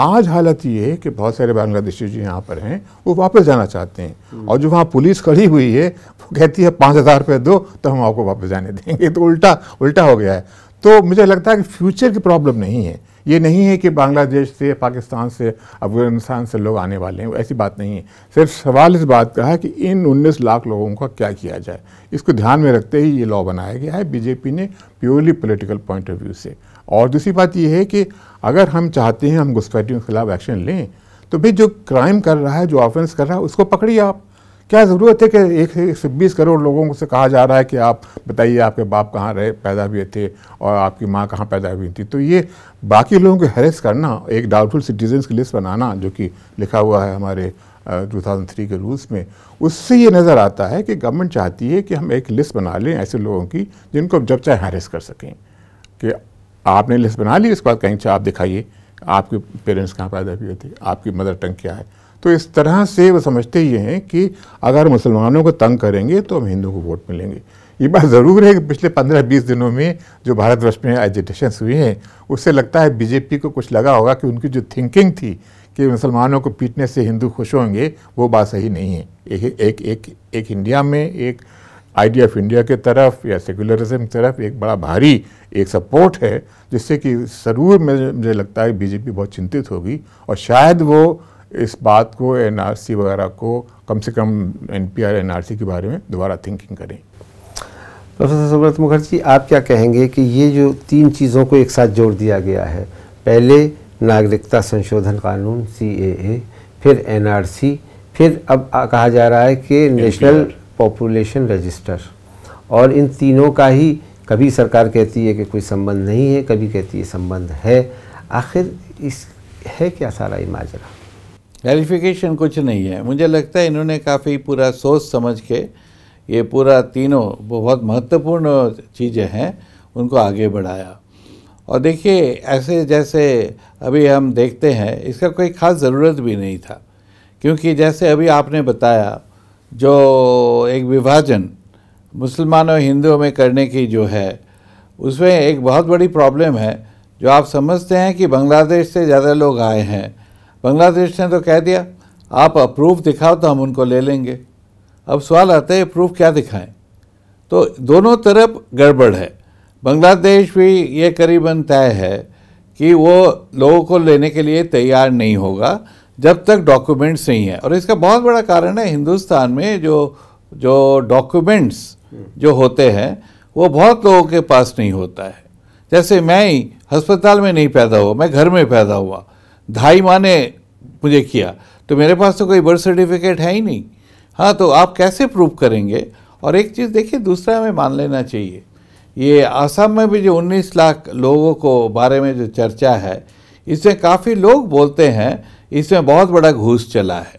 आज हालत ये है कि बहुत सारे बांग्लादेशी जो यहाँ पर हैं वो वापस जाना चाहते हैं हम्म। और जो वहाँ पुलिस खड़ी हुई है वो कहती है पाँच हज़ार रुपये दो तो हम आपको वापस जाने देंगे तो उल्टा उल्टा हो गया है तो मुझे लगता है कि फ्यूचर की प्रॉब्लम नहीं है ये नहीं है कि बांग्लादेश से पाकिस्तान से अफगानिस्तान से लोग आने वाले हैं ऐसी बात नहीं है सिर्फ सवाल इस बात का है कि इन 19 लाख लोगों का क्या किया जाए इसको ध्यान में रखते ही ये लॉ बनाया गया है बीजेपी ने purely political point of view से और दूसरी बात यह है कि अगर हम चाहते हैं हम घुसपैठियों के खिलाफ एक्शन लें तो भाई जो क्राइम कर रहा है जो ऑफेंस कर रहा है उसको पकड़िए आप क्या ज़रूरत है कि एक, एक सौ बीस करोड़ लोगों से कहा जा रहा है कि आप बताइए आपके बाप कहाँ रहे पैदा हुए थे और आपकी माँ कहाँ पैदा हुई थी तो ये बाकी लोगों को हेरेस करना एक डाउटफुल सिटीजन की लिस्ट बनाना जो कि लिखा हुआ है हमारे टू थाउजेंड थ्री के रूल्स में उससे ये नज़र आता है कि गवर्नमेंट चाहती है कि हम एक लिस्ट बना लें ऐसे लोगों की जिनको जब चाहे हेरेस कर सकें कि आपने लिस्ट बना ली उसके बाद कहीं चाहे आप दिखाइए आपके पेरेंट्स कहाँ पैदा हुए थे आपकी मदर टंग क्या है तो इस तरह से वो समझते ये हैं कि अगर मुसलमानों को तंग करेंगे तो हम हिंदू को वोट मिलेंगे ये बात ज़रूर है कि पिछले 15-20 दिनों में जो भारतवर्ष में एजिटेशंस हुए हैं उससे लगता है बीजेपी को कुछ लगा होगा कि उनकी जो थिंकिंग थी कि मुसलमानों को पीटने से हिंदू खुश होंगे वो बात सही नहीं है एक एक एक, एक इंडिया में एक आइडिया ऑफ इंडिया के तरफ या सेकुलरिज्म की तरफ एक बड़ा भारी एक सपोर्ट है जिससे कि ज़रूर मुझे लगता है बीजेपी बहुत चिंतित होगी और शायद वो इस बात को एनआरसी वगैरह को कम से कम एनपीआर एनआरसी के बारे में दोबारा थिंकिंग करें प्रोफेसर सुब्रत मुखर्जी आप क्या कहेंगे कि ये जो तीन चीज़ों को एक साथ जोड़ दिया गया है पहले नागरिकता संशोधन कानून सी फिर सी फिर अब कहा जा रहा है कि नेशनल पॉपुलेशन रजिस्टर और इन तीनों का ही कभी सरकार कहती है कि कोई संबंध नहीं है कभी कहती है संबंध है आखिर इस है क्या सारा ये माजरा क्लैरिफिकेशन कुछ नहीं है मुझे लगता है इन्होंने काफ़ी पूरा सोच समझ के ये पूरा तीनों बहुत महत्वपूर्ण चीज़ें हैं उनको आगे बढ़ाया और देखिए ऐसे जैसे अभी हम देखते हैं इसका कोई ख़ास ज़रूरत भी नहीं था क्योंकि जैसे अभी आपने बताया जो एक विभाजन मुसलमानों हिंदुओं में करने की जो है उसमें एक बहुत बड़ी प्रॉब्लम है जो आप समझते हैं कि बांग्लादेश से ज़्यादा लोग आए हैं बांग्लादेश ने तो कह दिया आप अप्रूव दिखाओ तो हम उनको ले लेंगे अब सवाल आता है प्रूफ क्या दिखाएं तो दोनों तरफ गड़बड़ है बांग्लादेश भी ये करीबन तय है कि वो लोगों को लेने के लिए तैयार नहीं होगा जब तक डॉक्यूमेंट्स नहीं है और इसका बहुत बड़ा कारण है हिंदुस्तान में जो जो डॉक्यूमेंट्स जो होते हैं वो बहुत लोगों के पास नहीं होता है जैसे मैं ही अस्पताल में नहीं पैदा हुआ मैं घर में पैदा हुआ धाई माँ ने मुझे किया तो मेरे पास तो कोई बर्थ सर्टिफिकेट है ही नहीं हाँ तो आप कैसे प्रूव करेंगे और एक चीज़ देखिए दूसरा हमें मान लेना चाहिए ये आसाम में भी जो 19 लाख लोगों को बारे में जो चर्चा है इसमें काफ़ी लोग बोलते हैं इसमें बहुत बड़ा घूस चला है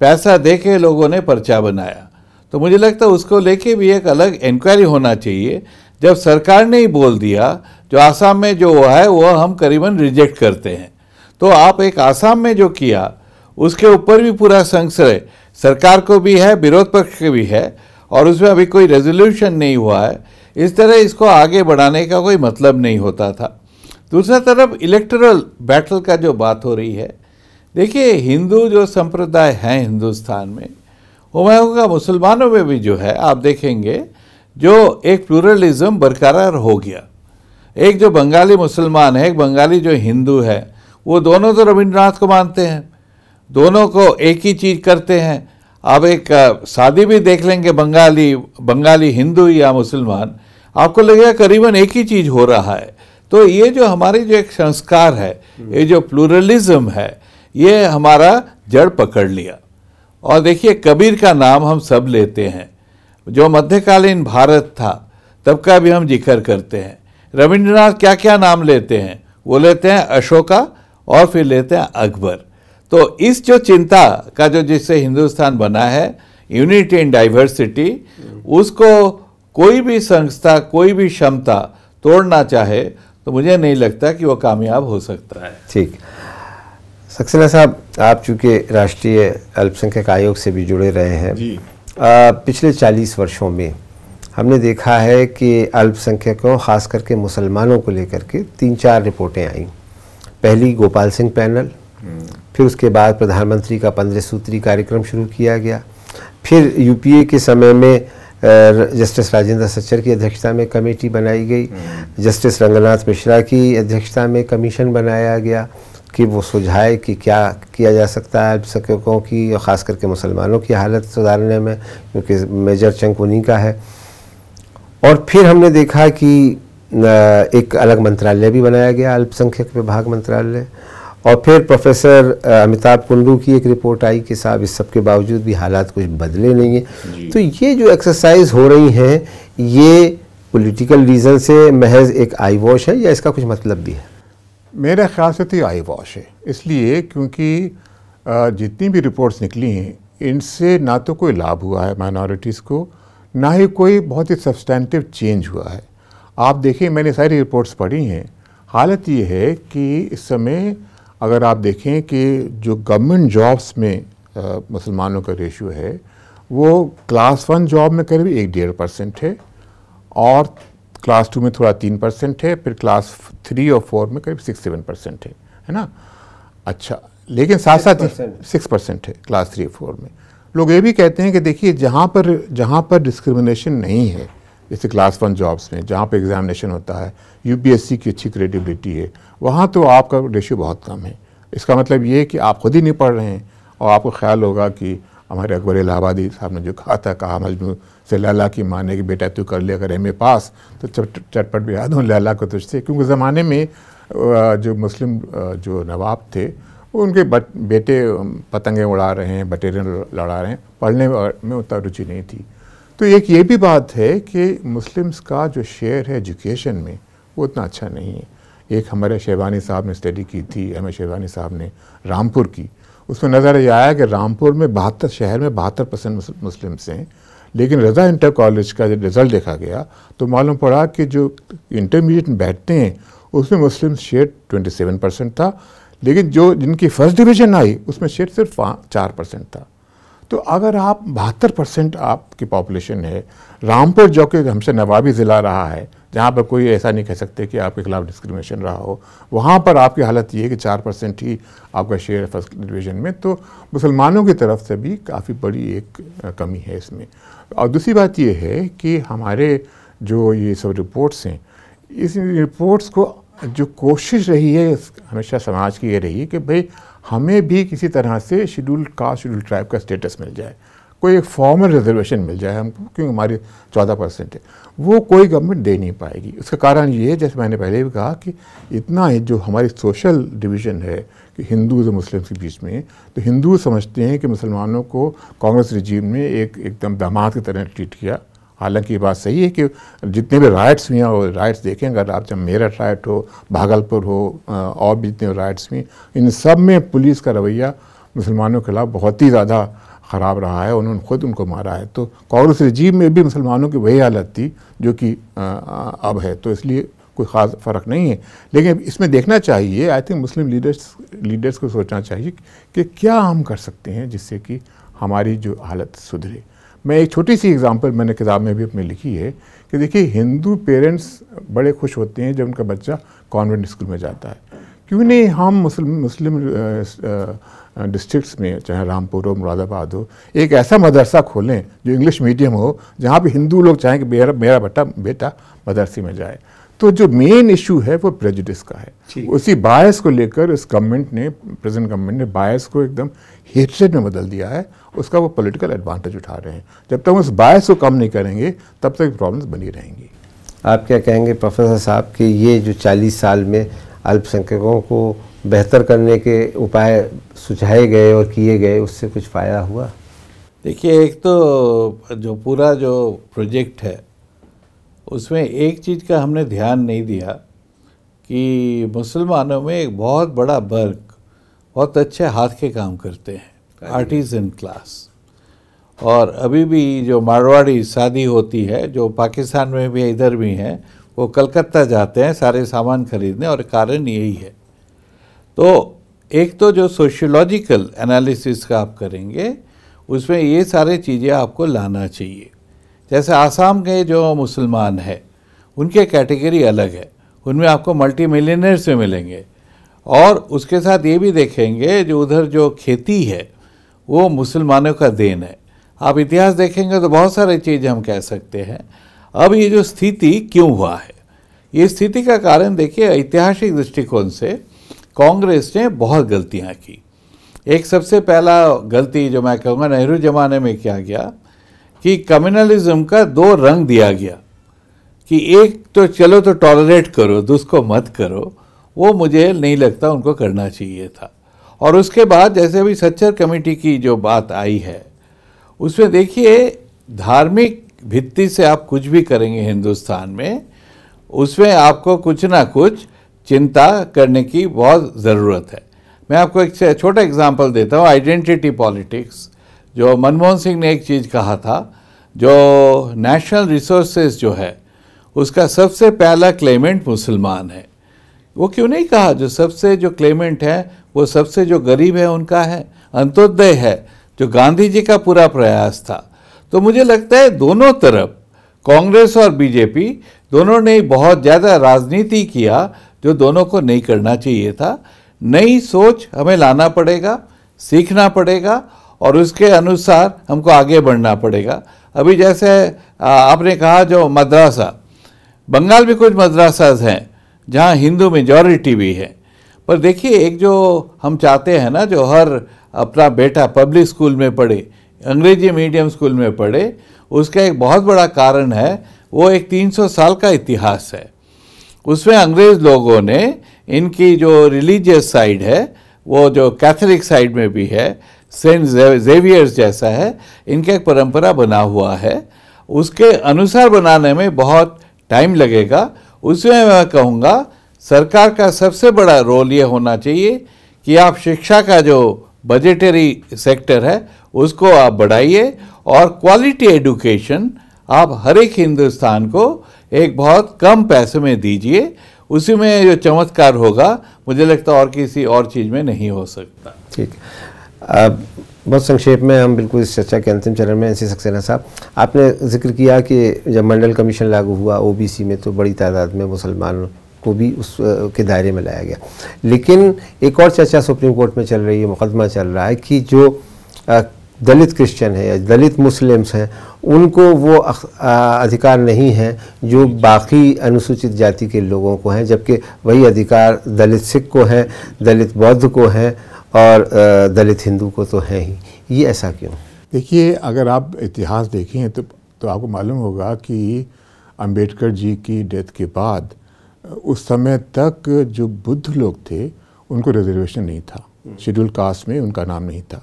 पैसा दे के लोगों ने पर्चा बनाया तो मुझे लगता है उसको लेके भी एक अलग इंक्वायरी होना चाहिए जब सरकार ने ही बोल दिया जो आसाम में जो है वो हम करीबन रिजेक्ट करते हैं तो आप एक आसाम में जो किया उसके ऊपर भी पूरा संशय सरकार को भी है विरोध पक्ष के भी है और उसमें अभी कोई रेजोल्यूशन नहीं हुआ है इस तरह इसको आगे बढ़ाने का कोई मतलब नहीं होता था दूसरा तरफ इलेक्टोरल बैटल का जो बात हो रही है देखिए हिंदू जो संप्रदाय हैं हिंदुस्तान में वो का मुसलमानों में भी जो है आप देखेंगे जो एक प्लूरलिज्म बरकरार हो गया एक जो बंगाली मुसलमान है एक बंगाली जो हिंदू है वो दोनों तो रविंद्रनाथ को मानते हैं दोनों को एक ही चीज़ करते हैं आप एक शादी भी देख लेंगे बंगाली बंगाली हिंदू या मुसलमान आपको लगेगा करीबन एक ही चीज़ हो रहा है तो ये जो हमारी जो एक संस्कार है हम्म। ये जो प्लूरलिज्म है ये हमारा जड़ पकड़ लिया और देखिए कबीर का नाम हम सब लेते हैं जो मध्यकालीन भारत था तब का भी हम जिक्र करते हैं रविंद्रनाथ क्या क्या नाम लेते हैं वो लेते हैं अशोका और फिर लेते हैं अकबर तो इस जो चिंता का जो जिससे हिंदुस्तान बना है यूनिटी इन डाइवर्सिटी उसको कोई भी संस्था कोई भी क्षमता तोड़ना चाहे तो मुझे नहीं लगता कि वो कामयाब हो सकता है ठीक सक्सेना साहब आप चूँकि राष्ट्रीय अल्पसंख्यक आयोग से भी जुड़े रहे हैं जी। आ, पिछले 40 वर्षों में हमने देखा है कि अल्पसंख्यकों खास करके मुसलमानों को लेकर के तीन चार रिपोर्टें आईं पहली गोपाल सिंह पैनल हम्म। फिर उसके बाद प्रधानमंत्री का पंद्रह सूत्री कार्यक्रम शुरू किया गया फिर यूपीए के समय में जस्टिस राजेंद्र सच्चर की अध्यक्षता में कमेटी बनाई गई हम्म। जस्टिस रंगनाथ मिश्रा की अध्यक्षता में कमीशन बनाया गया कि वो सुझाए कि क्या किया जा सकता है अल्पसंख्यकों की और ख़ास करके मुसलमानों की हालत सुधारने में क्योंकि मेजर चंक उन्हीं का है और फिर हमने देखा कि एक अलग मंत्रालय भी बनाया गया अल्पसंख्यक विभाग मंत्रालय और फिर प्रोफेसर अमिताभ कुंडू की एक रिपोर्ट आई कि साहब इस सब के बावजूद भी हालात कुछ बदले नहीं हैं तो ये जो एक्सरसाइज हो रही हैं ये पॉलिटिकल रीज़न से महज एक आई वॉश है या इसका कुछ मतलब भी है मेरे ख्याल से तो आई वॉश है इसलिए क्योंकि जितनी भी रिपोर्ट्स निकली हैं इनसे ना तो कोई लाभ हुआ है माइनॉरिटीज़ को ना ही कोई बहुत ही सब्सटैंटिव चेंज हुआ है आप देखें मैंने सारी रिपोर्ट्स पढ़ी हैं हालत ये है कि इस समय अगर आप देखें कि जो गवर्नमेंट जॉब्स में मुसलमानों का रेशियो है वो क्लास वन जॉब में करीब एक डेढ़ परसेंट है और क्लास टू में थोड़ा तीन परसेंट है फिर क्लास थ्री और फोर में करीब सिक्स सेवन परसेंट है है ना अच्छा लेकिन साथ साथ सिक्स परसेंट है क्लास थ्री और फोर में लोग ये भी कहते हैं कि देखिए जहाँ पर जहाँ पर डिस्क्रिमिनेशन नहीं है जैसे क्लास वन जॉब्स में जहाँ पे एग्जामिनेशन होता है यूपीएससी की अच्छी क्रेडिबिलिटी है वहाँ तो आपका रेशियो बहुत कम है इसका मतलब ये है कि आप खुद ही नहीं पढ़ रहे हैं और आपको ख्याल होगा कि हमारे अकबर इलाहाबादी साहब ने जो कहा था कहा मजनू से लैला की माने की कि बेटा तू कर ले अगर एम ए पास तो चटपट भी याद हूँ लैला को तुझसे क्योंकि ज़माने में जो मुस्लिम जो नवाब थे उनके बट बेटे पतंगे उड़ा रहे हैं बटेरे लड़ा रहे हैं पढ़ने में उतना रुचि नहीं थी तो एक ये भी बात है कि मुस्लिम्स का जो शेयर है एजुकेशन में वो उतना अच्छा नहीं है एक हमारे शेवानी साहब ने स्टडी की थी एम शेवानी साहब ने रामपुर की उसमें नज़र ये आया कि रामपुर में बहत्तर शहर में बहत्तर परसेंट मुस्लिम्स हैं लेकिन रज़ा इंटर कॉलेज का जब रिज़ल्ट देखा गया तो मालूम पड़ा कि जो इंटरमीडिएट में बैठते हैं उसमें मुस्लिम शेयर ट्वेंटी परसेंट था लेकिन जो जिनकी फ़र्स्ट डिवीज़न आई उसमें शेयर सिर्फ चार परसेंट था तो अगर आप बहत्तर परसेंट आपकी पॉपुलेशन है रामपुर जो कि हमसे नवाबी ज़िला रहा है जहाँ पर कोई ऐसा नहीं कह सकते कि आपके खिलाफ डिस्क्रिमिनेशन रहा हो वहाँ पर आपकी हालत ये है कि चार परसेंट ही आपका शेयर है फर्स्ट डिवीजन में तो मुसलमानों की तरफ से भी काफ़ी बड़ी एक कमी है इसमें और दूसरी बात ये है कि हमारे जो ये सब रिपोर्ट्स हैं इस रिपोर्ट्स को जो कोशिश रही है हमेशा समाज की ये रही है कि भाई हमें भी किसी तरह से शेड्यूल कास्ट शेड्यूल ट्राइब का स्टेटस मिल जाए कोई एक फॉर्मल रिजर्वेशन मिल जाए हमको क्योंकि हमारे चौदह परसेंट है वो कोई गवर्नमेंट दे नहीं पाएगी उसका कारण ये है जैसे मैंने पहले भी कहा कि इतना है जो हमारी सोशल डिवीजन है कि हिंदूज और मुस्लिम्स के बीच में तो हिंदू समझते हैं कि मुसलमानों को कांग्रेस रिजीम ने एक एकदम दामाद की तरह ट्रीट किया हालांकि ये बात सही है कि जितने भी राइट्स हुए हैं वो राइट्स देखें अगर आप जब मेरठ राइट हो भागलपुर हो और भी जितने राइट्स हुए इन सब में पुलिस का रवैया मुसलमानों के खिलाफ बहुत ही ज़्यादा ख़राब रहा है उन्होंने खुद उनको मारा है तो कांग्रेस रजीब में भी मुसलमानों की वही हालत थी जो कि अब है तो इसलिए कोई ख़ास फ़र्क नहीं है लेकिन इसमें देखना चाहिए I think Muslim leaders leaders को सोचना चाहिए कि क्या हम कर सकते हैं जिससे कि हमारी जो हालत सुधरे मैं एक छोटी सी एग्जांपल मैंने किताब में भी अपनी लिखी है कि देखिए हिंदू पेरेंट्स बड़े खुश होते हैं जब उनका बच्चा कॉन्वेंट स्कूल में जाता है क्यों नहीं हम मुस्लिम मुस्लिम डिस्ट्रिक्ट्स में चाहे रामपुर हो मुरादाबाद हो एक ऐसा मदरसा खोलें जो इंग्लिश मीडियम हो जहाँ पर हिंदू लोग चाहें कि मेरा मेरा बेटा बेटा मदरसे में जाए तो जो मेन इशू है वो प्रेजिडिस का है उसी बायस को लेकर इस गवर्नमेंट ने प्रेजेंट गवर्नमेंट ने बायस को एकदम हेट्रेड में बदल दिया है उसका वो पॉलिटिकल एडवांटेज उठा रहे हैं जब तक उस बायस को कम नहीं करेंगे तब तक प्रॉब्लम्स बनी रहेंगी आप क्या कहेंगे प्रोफेसर साहब कि ये जो 40 साल में अल्पसंख्यकों को बेहतर करने के उपाय सुझाए गए और किए गए उससे कुछ फ़ायदा हुआ देखिए एक तो जो पूरा जो प्रोजेक्ट है उसमें एक चीज़ का हमने ध्यान नहीं दिया कि मुसलमानों में एक बहुत बड़ा वर्ग बहुत अच्छे हाथ के काम करते हैं आर्टिजन हाँ क्लास और अभी भी जो मारवाड़ी शादी होती है जो पाकिस्तान में भी इधर भी हैं वो कलकत्ता जाते हैं सारे सामान खरीदने और कारण यही है तो एक तो जो सोशियोलॉजिकल एनालिसिस का आप करेंगे उसमें ये सारे चीज़ें आपको लाना चाहिए जैसे आसाम के जो मुसलमान हैं उनके कैटेगरी अलग है उनमें आपको मल्टी मिलियनर्स में मिलेंगे और उसके साथ ये भी देखेंगे जो उधर जो खेती है वो मुसलमानों का देन है आप इतिहास देखेंगे तो बहुत सारे चीज़ हम कह सकते हैं अब ये जो स्थिति क्यों हुआ है ये स्थिति का कारण देखिए ऐतिहासिक दृष्टिकोण से कांग्रेस ने बहुत गलतियाँ की एक सबसे पहला गलती जो मैं कहूँगा नेहरू ज़माने में किया गया कि कम्युनलिज्म का दो रंग दिया गया कि एक तो चलो तो टॉलरेट करो दूसरे मत करो वो मुझे नहीं लगता उनको करना चाहिए था और उसके बाद जैसे अभी सच्चर कमेटी की जो बात आई है उसमें देखिए धार्मिक भित्ति से आप कुछ भी करेंगे हिंदुस्तान में उसमें आपको कुछ ना कुछ चिंता करने की बहुत ज़रूरत है मैं आपको एक छोटा एग्जांपल देता हूँ आइडेंटिटी पॉलिटिक्स जो मनमोहन सिंह ने एक चीज़ कहा था जो नेशनल रिसोर्सेज जो है उसका सबसे पहला क्लेमेंट मुसलमान है वो क्यों नहीं कहा जो सबसे जो क्लेमेंट है वो सबसे जो गरीब है उनका है अंत्योदय है जो गांधी जी का पूरा प्रयास था तो मुझे लगता है दोनों तरफ कांग्रेस और बीजेपी दोनों ने बहुत ज़्यादा राजनीति किया जो दोनों को नहीं करना चाहिए था नई सोच हमें लाना पड़ेगा सीखना पड़ेगा और उसके अनुसार हमको आगे बढ़ना पड़ेगा अभी जैसे आपने कहा जो मद्रासा बंगाल में कुछ मद्रासाज हैं जहाँ हिंदू मेजॉरिटी भी है पर देखिए एक जो हम चाहते हैं ना जो हर अपना बेटा पब्लिक स्कूल में पढ़े अंग्रेजी मीडियम स्कूल में पढ़े उसका एक बहुत बड़ा कारण है वो एक 300 साल का इतिहास है उसमें अंग्रेज लोगों ने इनकी जो रिलीजियस साइड है वो जो कैथोलिक साइड में भी है सेंट जेवियर्स जैसा है इनका एक परंपरा बना हुआ है उसके अनुसार बनाने में बहुत टाइम लगेगा उसमें मैं कहूँगा सरकार का सबसे बड़ा रोल ये होना चाहिए कि आप शिक्षा का जो बजटरी सेक्टर है उसको आप बढ़ाइए और क्वालिटी एडुकेशन आप हर एक हिंदुस्तान को एक बहुत कम पैसे में दीजिए उसी में जो चमत्कार होगा मुझे लगता है और किसी और चीज़ में नहीं हो सकता ठीक बहुत संक्षेप में हम बिल्कुल इस चर्चा के अंतिम चरण में एनसी सक्सेना साहब आपने जिक्र किया कि जब मंडल कमीशन लागू हुआ ओबीसी में तो बड़ी तादाद में मुसलमानों को भी उस के दायरे में लाया गया लेकिन एक और चर्चा सुप्रीम कोर्ट में चल रही है मुकदमा चल रहा है कि जो दलित क्रिश्चियन है या दलित मुस्लिम्स हैं उनको वो अधिकार नहीं है जो बाकी अनुसूचित जाति के लोगों को हैं जबकि वही अधिकार दलित सिख को है दलित बौद्ध को है और दलित हिंदू को तो है ही ये ऐसा क्यों देखिए अगर आप इतिहास देखें तो तो आपको मालूम होगा कि अंबेडकर जी की डेथ के बाद उस समय तक जो बुद्ध लोग थे उनको रिजर्वेशन नहीं था हम्म। शेड्यूल कास्ट में उनका नाम नहीं था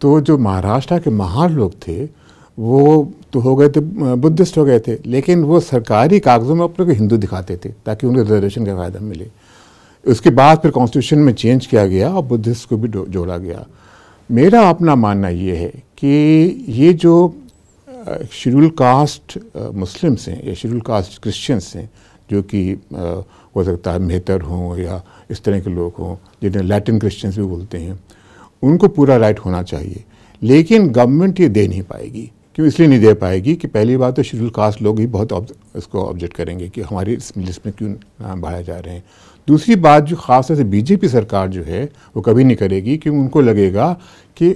तो जो महाराष्ट्र के महान लोग थे वो तो हो गए थे बुद्धिस्ट हो गए थे लेकिन वो सरकारी कागज़ों में अपने को हिंदू दिखाते थे ताकि उनको रिजर्वेशन का फ़ायदा मिले उसके बाद फिर कॉन्स्टिट्यूशन में चेंज किया गया और बुद्धिस्ट को भी जोड़ा गया मेरा अपना मानना ये है कि ये जो शेड्यूल कास्ट मुस्लिम्स हैं या शेड्यूल कास्ट क्रिश्चियंस हैं जो कि हो सकता है मेहतर हों या इस तरह के लोग हों जिन्हें लैटिन क्रिश्चियंस भी बोलते हैं उनको पूरा राइट होना चाहिए लेकिन गवर्नमेंट ये दे नहीं पाएगी क्यों इसलिए नहीं दे पाएगी कि पहली बात तो शेड्यूल कास्ट लोग ही बहुत इसको ऑब्जेक्ट करेंगे कि हमारी इस लिस्ट में क्यों नाम बढ़ाए जा रहे हैं दूसरी बात जो खासतौर से बीजेपी सरकार जो है वो कभी नहीं करेगी क्योंकि उनको लगेगा कि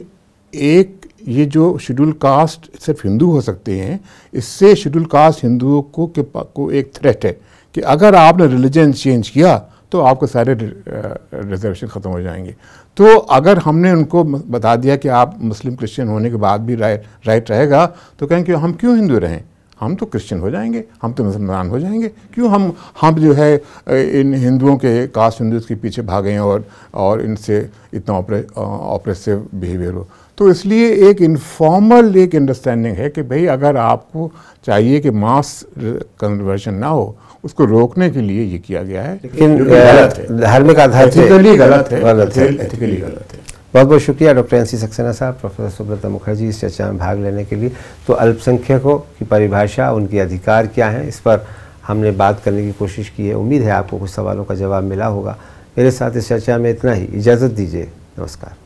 एक ये जो शेड्यूल कास्ट सिर्फ हिंदू हो सकते हैं इससे शेड्यूल कास्ट हिंदुओं को के को एक थ्रेट है कि अगर आपने रिलीजन चेंज किया तो आपके सारे रिजर्वेशन ख़त्म हो जाएंगे तो अगर हमने उनको बता दिया कि आप मुस्लिम क्रिश्चियन होने के बाद भी राइट राइट रहेगा तो कहें कि हम क्यों हिंदू रहें हम तो क्रिश्चियन हो जाएंगे हम तो मुसलमान हो जाएंगे क्यों हम हम जो है इन हिंदुओं के कास्ट हिंदू के पीछे भागें और और इनसे इतना ऑपरेसिव बिहेवियर हो तो इसलिए एक इनफॉर्मल एक अंडरस्टैंडिंग है कि भाई अगर आपको चाहिए कि मास कन्वर्जन ना हो उसको रोकने के लिए ये किया गया है लेकिन धार्मिक आधार से गलत है गलत है गलत है बहुत बहुत शुक्रिया डॉक्टर एन सी सक्सेना साहब प्रोफेसर सुब्रता मुखर्जी इस चर्चा में भाग लेने के लिए तो अल्पसंख्यकों की परिभाषा उनके अधिकार क्या हैं इस पर हमने बात करने की कोशिश की है उम्मीद है आपको कुछ सवालों का जवाब मिला होगा मेरे साथ इस चर्चा में इतना ही इजाज़त दीजिए नमस्कार